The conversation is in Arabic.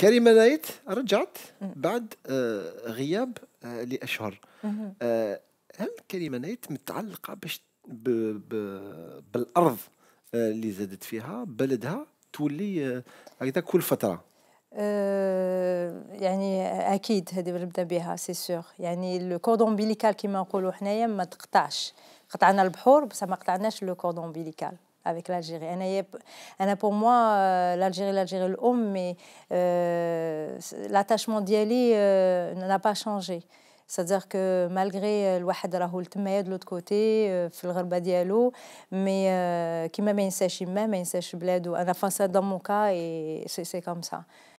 كريمة نايت رجعت بعد آه، غياب آه، لأشهر آه، هل كريمة نايت متعلقة باش ب ب بالأرض اللي زادت فيها بلدها تولي هكذا كل فترة يعني اكيد هذه نبدا بها سي سور يعني الكوردون بيليكال كما نقولوا حنايا ما تقطعش قطعنا البحور بس ما قطعناش لو كوردون بيليكال avec l'Algérie. pour moi euh, l'Algérie, l'Algérie, le mais euh, l'attachement d'Yali euh, n'a pas changé. C'est-à-dire que malgré le la Rahoul Tmey de l'autre côté, le Diallo, mais qui m'a mis une sèche, il m'a mis une sèche bled, enfin, ça dans mon cas, et c'est comme ça.